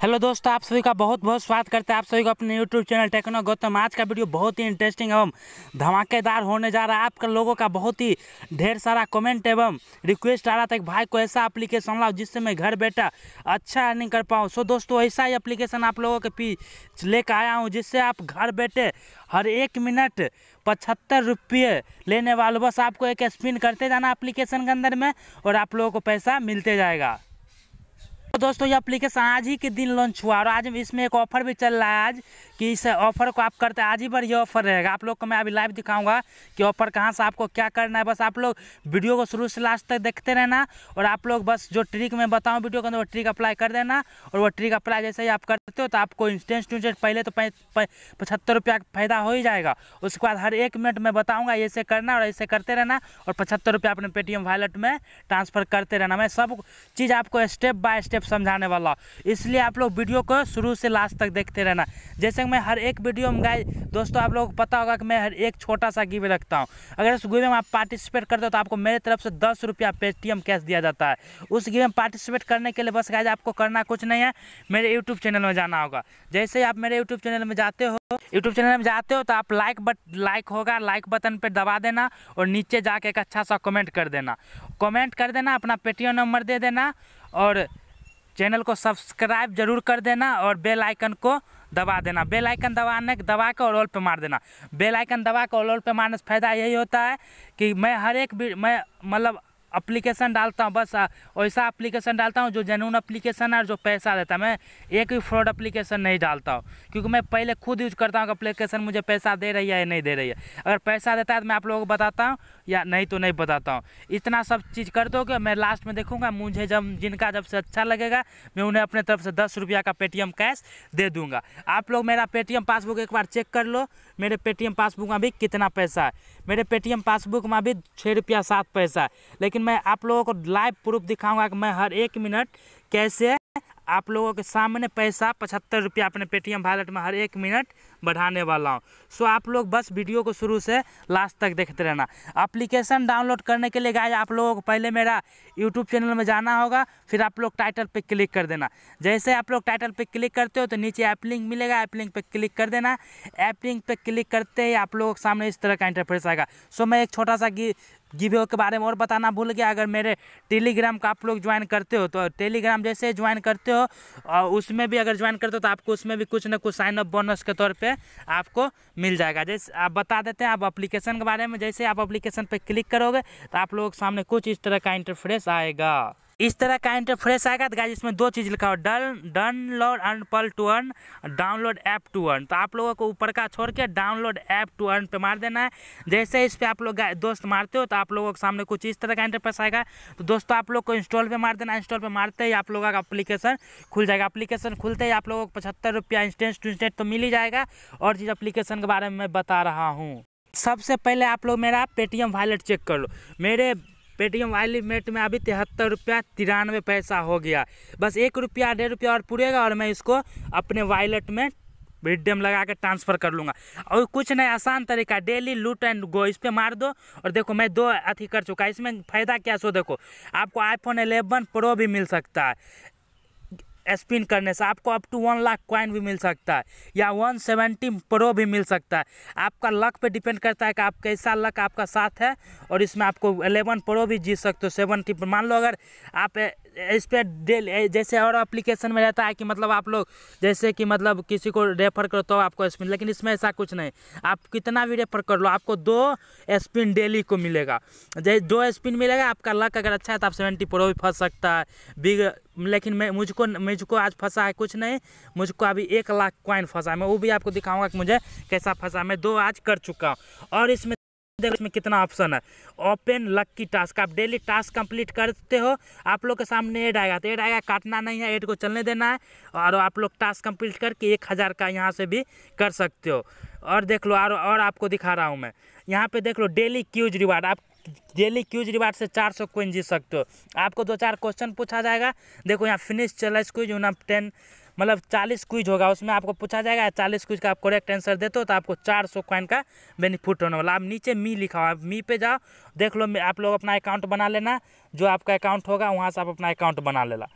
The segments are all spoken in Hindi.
हेलो दोस्तों आप सभी का बहुत बहुत स्वागत करते हैं आप सभी को अपने यूट्यूब चैनल टेक्नो गौतम आज का वीडियो बहुत ही इंटरेस्टिंग एवं धमाकेदार होने जा रहा है आपका लोगों का बहुत ही ढेर सारा कमेंट एवं रिक्वेस्ट आ रहा था कि भाई को ऐसा एप्लीकेशन लाओ जिससे मैं घर बैठा अच्छा अर्निंग कर पाऊँ सो दोस्तों ऐसा ही अप्लीकेशन आप लोगों के पीछ लेकर आया हूँ जिससे आप घर बैठे हर एक मिनट पचहत्तर रुपये लेने वाले बस आपको एक स्पिन करते जाना एप्लीकेशन के अंदर में और आप लोगों को पैसा मिलते जाएगा तो दोस्तों ये अप्लीकेशन आज ही के दिन लॉन्च हुआ और आज इसमें एक ऑफर भी चल रहा है आज कि इस ऑफर को आप करते हैं आज ही बढ़िया ये ऑफर रहेगा आप लोग को मैं अभी लाइव दिखाऊंगा कि ऑफर कहाँ से आपको क्या करना है बस आप लोग वीडियो को शुरू से लास्ट तक देखते रहना और आप लोग बस जो ट्रिक मैं बताऊँ वीडियो के अंदर वो ट्रिक अप्लाई कर देना और वो ट्रिक अप्लाई जैसे ही आप करते हो तो आपको इंस्टेंट इंस्टेंट पहले तो पचहत्तर रुपया फायदा हो ही जाएगा उसके बाद हर एक मिनट में बताऊँगा ऐसे करना और ऐसे करते रहना और पचहत्तर रुपया अपने पेटीएम वॉलेट में ट्रांसफ़र करते रहना मैं सब चीज़ आपको स्टेप बाय स्टेप समझाने वाला इसलिए आप लोग वीडियो को शुरू से लास्ट तक देखते रहना जैसे लोग मैं हर एक वीडियो में गाय दोस्तों आप लोगों को पता होगा कि मैं हर एक छोटा सा गिवे रखता हूँ अगर उस गिवे में आप पार्टिसिपेट करते हो तो आपको मेरे तरफ से दस रुपया पेटीएम कैश दिया जाता है उस गिवे में पार्टिसिपेट करने के लिए बस गाय आपको करना कुछ नहीं है मेरे यूट्यूब चैनल में जाना होगा जैसे ही आप मेरे यूट्यूब चैनल में जाते हो यूट्यूब चैनल में जाते हो तो आप लाइक बट लाइक होगा लाइक बटन पर दबा देना और नीचे जाके एक अच्छा सा कमेंट कर देना कमेंट कर देना अपना पेटीएम नंबर दे देना और चैनल को सब्सक्राइब जरूर कर देना और बेल आइकन को दबा देना बेल आइकन दबाने दबा के और ऑल पे मार देना बेल आइकन दबा के और ऑल पे मारने से फ़ायदा यही होता है कि मैं हर एक मैं मतलब अप्लीकेशन डालता हूँ बस वैसा अप्लीकेशन डालता हूँ जो जेनून अप्लीकेशन है और जो पैसा देता है मैं एक भी फ्रॉड अप्लीकेशन नहीं डालता हूँ क्योंकि मैं पहले खुद यूज करता हूँ कि अप्लीकेशन मुझे पैसा दे रही है या नहीं दे रही है अगर पैसा देता है तो मैं आप लोगों को बताता हूँ या नहीं तो नहीं बताता हूँ इतना सब चीज़ कर दो मैं लास्ट में देखूँगा मुझे जब जिनका जब से अच्छा लगेगा मैं उन्हें अपने तरफ से दस रुपया का पेटीएम कैश दे दूँगा आप लोग मेरा पेटीएम पासबुक एक बार चेक कर लो मेरे पेटीएम पासबुक में अभी कितना पैसा है मेरे पेटीएम पासबुक में अभी छः रुपया सात पैसा है लेकिन मैं आप लोगों को लाइव प्रूफ दिखाऊंगा कि मैं हर एक मिनट कैसे आप लोगों के सामने पैसा पचहत्तर रुपया अपने पेटीएम वॉलेट में हर एक मिनट बढ़ाने वाला हूँ सो आप लोग बस वीडियो को शुरू से लास्ट तक देखते रहना एप्लीकेशन डाउनलोड करने के लिए गाय आप लोगों को पहले मेरा यूट्यूब चैनल में जाना होगा फिर आप लोग टाइटल पे क्लिक कर देना जैसे आप लोग टाइटल पे क्लिक करते हो तो नीचे ऐप लिंक मिलेगा ऐप लिंक पर क्लिक कर देना ऐप लिंक पर क्लिक करते ही आप लोगों के सामने इस तरह का इंटरफेस आएगा सो मैं एक छोटा सा गिव के बारे में और बताना भूल गया अगर मेरे टेलीग्राम का आप लोग ज्वाइन करते हो तो टेलीग्राम जैसे ज्वाइन करते हो और उसमें भी अगर ज्वाइन करते हो तो आपको उसमें भी कुछ ना कुछ साइन अप बोनस के तौर पर आपको मिल जाएगा जैसे आप बता देते हैं आप अप्लीकेशन के बारे में जैसे आप अप्लीकेशन पर क्लिक करोगे तो आप लोग सामने कुछ इस तरह का इंटरफ्रेस आएगा इस तरह का इंटरफ्रेस आएगा तो गाइज इसमें दो चीज़ लिखा हो done done load and pull to earn download app to earn तो आप लोगों को ऊपर का छोड़ के डाउनलोड ऐप टू अर्न पे मार देना है जैसे इस पर आप लोग दोस्त मारते हो तो आप लोगों के सामने कुछ इस तरह का इंटरफ्रेस आएगा तो दोस्तों आप लोग को इंस्टॉल पर मार देना इंस्टॉल पर मारते ही आप लोगों का अप्लीकेशन खुल जाएगा अप्लीकेशन खुलते ही आप लोगों को पचहत्तर रुपया इंस्टेंट टू इंस्टेंट तो मिल ही जाएगा और चीज़ अप्लीकेशन के बारे में मैं बता रहा हूँ सबसे पहले आप लोग मेरा पेटीएम वॉलेट चेक कर लो मेरे पेटीएम वाली में अभी तिहत्तर रुपया तिरानवे पैसा हो गया बस एक रुपया डेढ़ रुपया और पूरेगा और मैं इसको अपने वॉलेट में वीडियम लगा के ट्रांसफ़र कर लूँगा और कुछ नहीं आसान तरीका डेली लूट एंड गो इस पर मार दो और देखो मैं दो अथी कर चुका इसमें फ़ायदा क्या सो देखो आपको आईफोन 11 प्रो भी मिल सकता है स्पिन करने से आपको up to one lakh coin भी मिल सकता है या वन सेवेंटी प्रो भी मिल सकता है आपका लक पे डिपेंड करता है कि आप कैसा लक आपका साथ है और इसमें आपको एलेवन प्रो भी जीत सकते हो सेवेंटी मान लो अगर आप इस पर डेली जैसे और एप्लीकेशन में रहता है कि मतलब आप लोग जैसे कि मतलब किसी को रेफर करो तो आपको स्पिन लेकिन इसमें ऐसा कुछ नहीं आप कितना भी रेफर कर लो आपको दो स्पिन डेली को मिलेगा जैसे दो स्पिन मिलेगा आपका लक अगर अच्छा है तो आप सेवेंटी प्रो भी फंस सकता है बिग लेकिन मैं मुझको मुझको आज फंसा है कुछ नहीं मुझको अभी एक लाख कॉइन फंसा है मैं वो भी आपको दिखाऊंगा कि मुझे कैसा फंसा मैं दो आज कर चुका हूँ और इसमें देखो इसमें कितना ऑप्शन है ओपन लक्की टास्क आप डेली टास्क कंप्लीट करते हो आप लोग के सामने एड आएगा तो एड आएगा काटना नहीं है एड को चलने देना है और आप लोग टास्क कंप्लीट करके एक हज़ार का यहाँ से भी कर सकते हो और देख लो और और आपको दिखा रहा हूँ मैं यहाँ पे देख लो डेली क्यूज रिवार्ड आप डेली क्यूज रिवार्ड से चार सौ कोइन जीत सकते हो आपको दो चार क्वेश्चन पूछा जाएगा देखो यहाँ फिनिश चालीस क्विज यूना टेन मतलब चालीस क्विज होगा उसमें आपको पूछा जाएगा चालीस क्विज का आप करेक्ट आंसर देते हो तो आपको चार सौ क्वाइन का बेनिफिट होने वाला आप नीचे मी लिखा हुआ आप मी पे जाओ देख लो आप लोग अपना अकाउंट बना लेना जो आपका अकाउंट होगा वहाँ से आप अपना अकाउंट बना लेना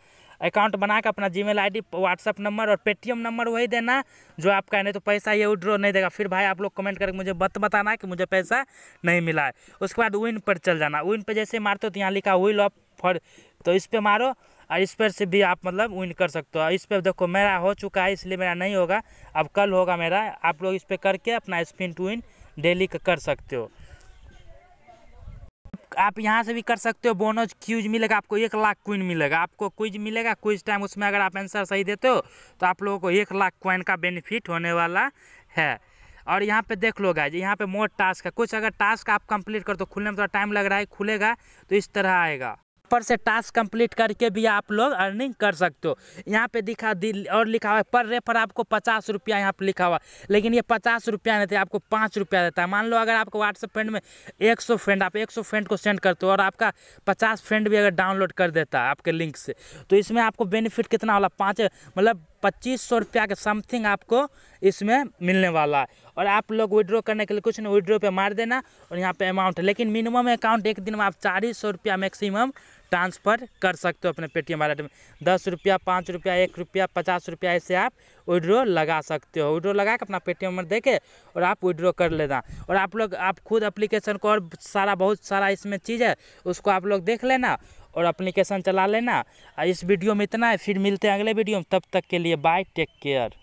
अकाउंट बना के अपना जीमेल आईडी व्हाट्सअप नंबर और पेटीएम नंबर वही देना जो आपका नहीं तो पैसा ये विड्रॉ नहीं देगा फिर भाई आप लोग कमेंट करके मुझे बत बताना कि मुझे पैसा नहीं मिला है उसके बाद विन पर चल जाना विन पर जैसे मारते हो तो यहाँ लिखा विल ऑफ फॉर तो इस पर मारो और इस पर से भी आप मतलब विन कर सकते हो इस पर देखो मेरा हो चुका है इसलिए मेरा नहीं होगा अब कल होगा मेरा आप लोग इस पर करके अपना स्पिन टू विन डेली कर सकते हो आप यहाँ से भी कर सकते हो बोनस क्यूज मिलेगा आपको एक लाख क्विन मिलेगा आपको क्विज मिलेगा क्विज टाइम उसमें अगर आप आंसर सही देते हो तो आप लोगों को एक लाख क्वाइन का बेनिफिट होने वाला है और यहाँ पे देख लो गाइज यहाँ पे मोर टास्क है कुछ अगर टास्क आप कंप्लीट कर तो खुलने में थोड़ा टाइम लग रहा है खुलेगा तो इस तरह आएगा पर से टास्क कंप्लीट करके भी आप लोग अर्निंग कर सकते हो यहाँ पे दिखा और लिखा हुआ है पर रेफर आपको पचास रुपया यहाँ पर लिखा हुआ लेकिन ये पचास रुपया नहीं था आपको पाँच रुपया देता है मान लो अगर आपको व्हाट्सअप फ्रेंड में एक सौ फ्रेंड आप एक सौ फ्रेंड को सेंड करते हो और आपका पचास फ्रेंड भी अगर डाउनलोड कर देता है आपके लिंक से तो इसमें आपको बेनिफिट कितना वाला पाँच मतलब पच्चीस सौ रुपया के समथिंग आपको इसमें मिलने वाला है और आप लोग विड्रॉ करने के लिए कुछ नहीं विड्रॉ पे मार देना और यहाँ पे अमाउंट है लेकिन मिनिमम अकाउंट एक दिन में आप चालीस सौ रुपया मैक्सिमम ट्रांसफ़र कर सकते हो अपने पेटीएम वॉलेट में दस रुपया पाँच रुपया एक रुपया पचास रुपया ऐसे आप विड्रो लगा सकते हो विड्रो लगा के अपना पेटीएम नंबर देके और आप विड्रो कर लेना और आप लोग आप खुद एप्लीकेशन को और सारा बहुत सारा इसमें चीज़ है उसको आप लोग देख लेना और अप्लीकेशन चला लेना इस वीडियो में इतना है फिर मिलते हैं अगले वीडियो में तब तक के लिए बाय टेक केयर